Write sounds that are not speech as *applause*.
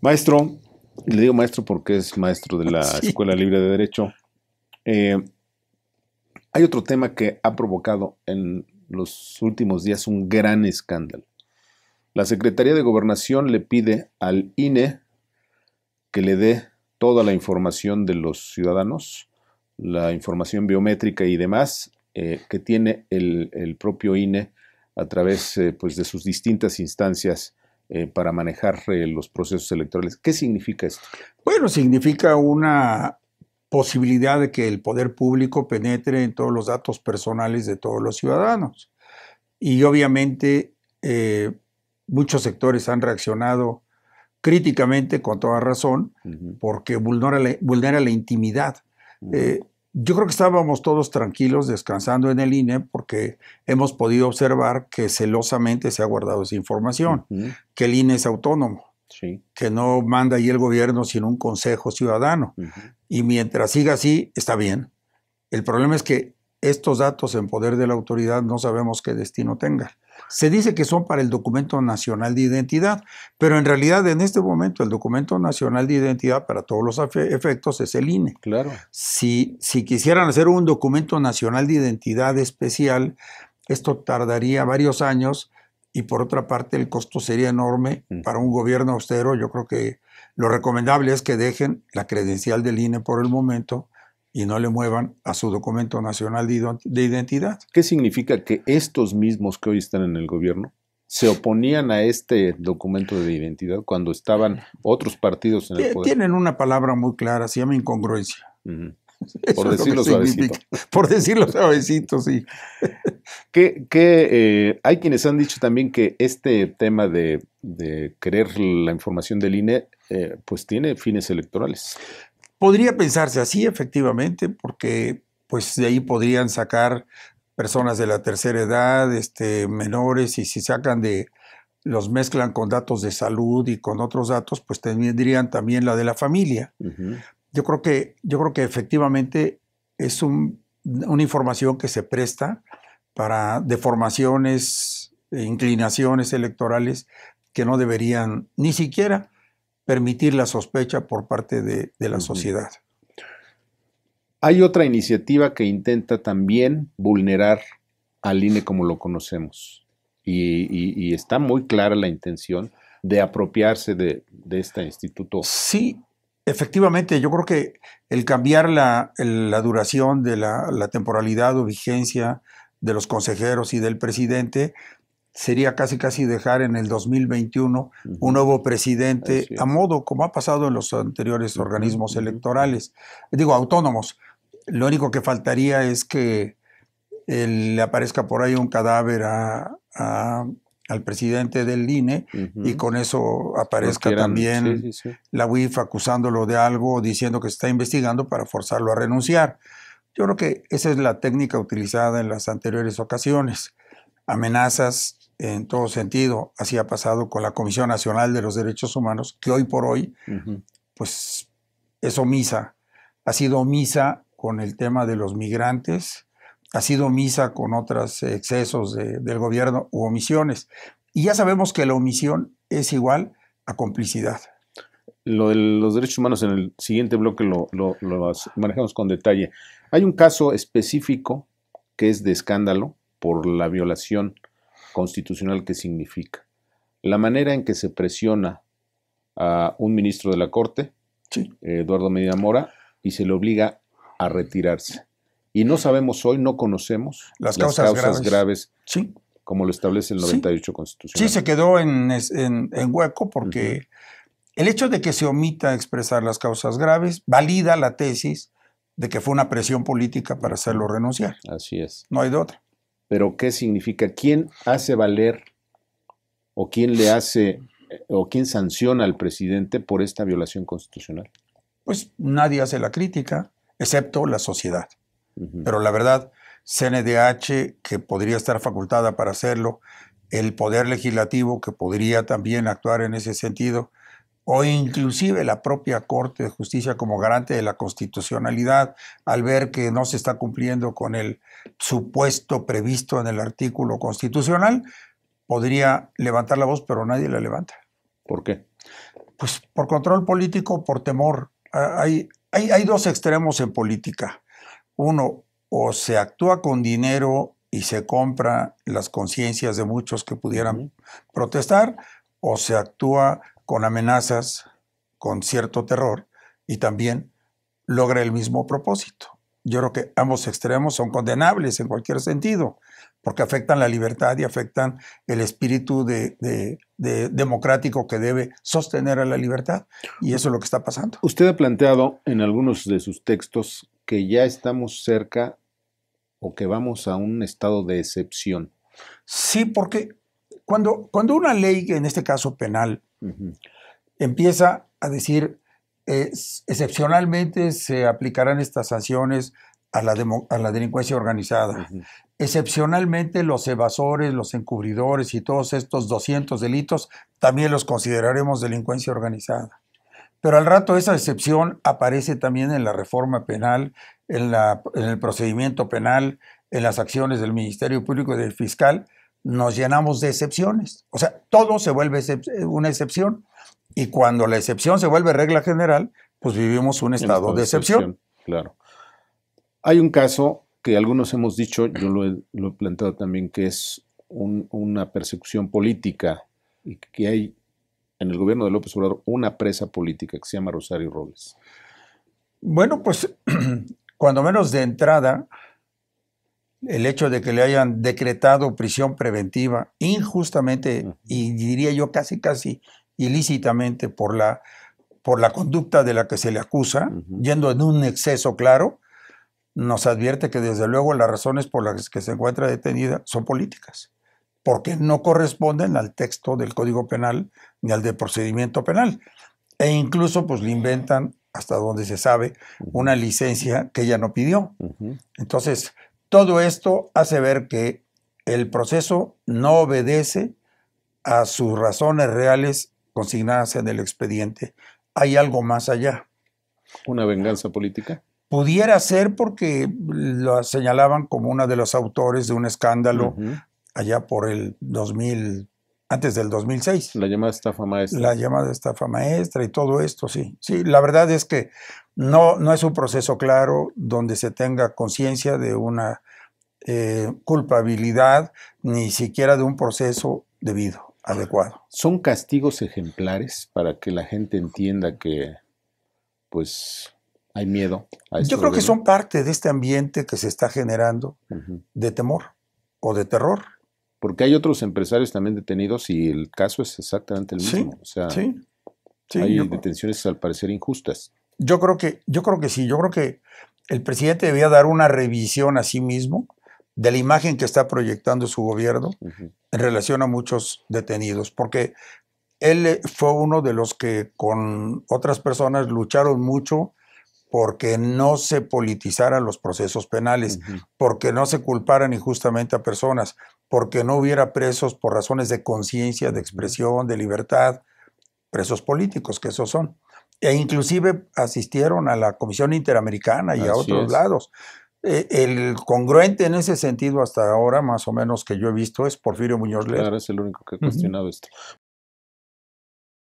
Maestro, le digo maestro porque es maestro de la *laughs* Escuela Libre de Derecho. Eh, hay otro tema que ha provocado en los últimos días un gran escándalo. La Secretaría de Gobernación le pide al INE que le dé toda la información de los ciudadanos, la información biométrica y demás eh, que tiene el, propio INE a través eh, pues de sus distintas instancias eh, para manejar eh, los procesos electorales. ¿Qué significa esto? Bueno, significa una posibilidad de que el poder público penetre en todos los datos personales de todos los ciudadanos. Y obviamente eh, muchos sectores han reaccionado críticamente, con toda razón, porque vulnera la, vulnera la intimidad. Yo creo que estábamos todos tranquilos descansando en el INE porque hemos podido observar que celosamente se ha guardado esa información, que el INE es autónomo, sí. que no manda ahí el gobierno sino un consejo ciudadano. Y mientras siga así, está bien. El problema es que estos datos en poder de la autoridad no sabemos qué destino tenga. Se dice que son para el documento nacional de identidad, pero en realidad en este momento el documento nacional de identidad para todos los efectos es el INE. Claro. Si, quisieran hacer un documento nacional de identidad especial, esto tardaría varios años y por otra parte el costo sería enorme mm. para un gobierno austero. Yo creo que lo recomendable es que dejen la credencial del INE por el momento y no le muevan a su documento nacional de identidad. ¿Qué significa que estos mismos que hoy están en el gobierno se oponían a este documento de identidad cuando estaban otros partidos en el poder? Tienen una palabra muy clara, se llama incongruencia. Por decirlo, suavecito. Por decirlo suavecito, sí. Eh, hay quienes han dicho también que este tema de, de querer la información del INE, eh, pues tiene fines electorales. Podría pensarse así, efectivamente, porque pues de ahí podrían sacar personas de la tercera edad, este, menores, y si sacan de, los mezclan con datos de salud y con otros datos, pues tendrían también la de la familia. yo, creo que, yo creo que efectivamente es una información que se presta para deformaciones, e inclinaciones electorales que no deberían ni siquiera permitir la sospecha por parte de, la sociedad. Hay otra iniciativa que intenta también vulnerar al INE como lo conocemos y, está muy clara la intención de apropiarse de, este instituto. Sí, efectivamente, yo creo que el cambiar la, duración de la temporalidad o vigencia de los consejeros y del presidente sería casi casi dejar en el 2021 un nuevo presidente a modo como ha pasado en los anteriores organismos electorales, digo autónomos. Lo único que faltaría es que eh, le aparezca por ahí un cadáver al presidente del INE y con eso aparezca también la UIF acusándolo de algo, diciendo que está investigando para forzarlo a renunciar. Yo creo que esa es la técnica utilizada en las anteriores ocasiones. Amenazas en todo sentido. Así ha pasado con la Comisión Nacional de los Derechos Humanos, que hoy por hoy, pues, es omisa. Ha sido omisa con el tema de los migrantes, ha sido omisa con otros excesos del gobierno u omisiones. Y ya sabemos que la omisión es igual a complicidad. Lo de los derechos humanos en el siguiente bloque lo, lo manejamos con detalle. Hay un caso específico que es de escándalo por la violación constitucional que significa. La manera en que se presiona a un ministro de la Corte, Eduardo Medina Mora, y se le obliga a retirarse. Y no sabemos hoy, no conocemos las, causas, graves, sí. como lo establece el 98 Constitucional. Sí, se quedó en, hueco porque el hecho de que se omita expresar las causas graves valida la tesis de que fue una presión política para hacerlo renunciar. Así es. No hay de otra pero ¿qué significa? ¿Quién hace valer o quién le hace o quién sanciona al presidente por esta violación constitucional? Pues nadie hace la crítica, excepto la sociedad. Pero la verdad, CNDH, que podría estar facultada para hacerlo, el Poder Legislativo, que podría también actuar en ese sentido, o inclusive la propia Corte de Justicia como garante de la constitucionalidad al ver que no se está cumpliendo con el supuesto previsto en el artículo constitucional, podría levantar la voz, pero nadie la levanta. ¿Por qué? Pues por control político, por temor. Ah, hay, hay, dos extremos en política. Uno, o se actúa con dinero y se compra las conciencias de muchos que pudieran protestar, o se actúa con amenazas, con cierto terror y también logra el mismo propósito. Yo creo que ambos extremos son condenables en cualquier sentido, porque afectan la libertad y afectan el espíritu democrático que debe sostener a la libertad. Y eso es lo que está pasando. Usted ha planteado en algunos de sus textos que ya estamos cerca o que vamos a un estado de excepción. Sí, porque cuando, cuando una ley, en este caso penal, Empieza a decir, excepcionalmente se aplicarán estas sanciones a la, delincuencia organizada. Excepcionalmente los evasores, los encubridores y todos estos 200 delitos también los consideraremos delincuencia organizada. Pero al rato esa excepción aparece también en la reforma penal, en, en el procedimiento penal, en las acciones del Ministerio Público y del fiscal, nos llenamos de excepciones. O sea, todo se vuelve una excepción. Y cuando la excepción se vuelve regla general, pues vivimos un estado, de excepción. Claro. Hay un caso que algunos hemos dicho, yo lo he, planteado también, que es una persecución política y que hay en el gobierno de López Obrador una presa política que se llama Rosario Robles. Bueno, pues *clears throat* cuando menos de entrada, el hecho de que le hayan decretado prisión preventiva injustamente y diría yo casi casi ilícitamente por la, por la conducta de la que se le acusa, yendo en un exceso claro, nos advierte que desde luego las razones por las que se encuentra detenida son políticas, porque no corresponden al texto del Código Penal ni al de procedimiento penal. E incluso pues le inventan, hasta donde se sabe, una licencia que ella no pidió. Entonces, todo esto hace ver que el proceso no obedece a sus razones reales consignadas en el expediente. Hay algo más allá. ¿Una venganza política? Pudiera ser porque lo señalaban como uno de los autores de un escándalo allá por el 2000, antes del 2006. La llamada estafa maestra. La llamada estafa maestra y todo esto, sí. Sí, la verdad es que no, no es un proceso claro donde se tenga conciencia de una eh, culpabilidad, ni siquiera de un proceso debido, adecuado. ¿Son castigos ejemplares para que la gente entienda que, pues, hay miedo? Yo creo que son parte de este ambiente que se está generando de temor o de terror. Porque hay otros empresarios también detenidos y el caso es exactamente el mismo. o sea, sí, hay detenciones al parecer injustas. Yo creo que, yo creo que sí, yo creo que el presidente debía dar una revisión a sí mismo de la imagen que está proyectando su gobierno en relación a muchos detenidos, porque él fue uno de los que con otras personas lucharon mucho porque no se politizaran los procesos penales, porque no se culparan injustamente a personas, porque no hubiera presos por razones de conciencia, de expresión, de libertad, presos políticos, que esos son e inclusive asistieron a la Comisión Interamericana y a otros lados. Eh, el congruente en ese sentido hasta ahora, más o menos que yo he visto, es Porfirio Muñoz Ledo. Claro, es el único que ha cuestionado esto.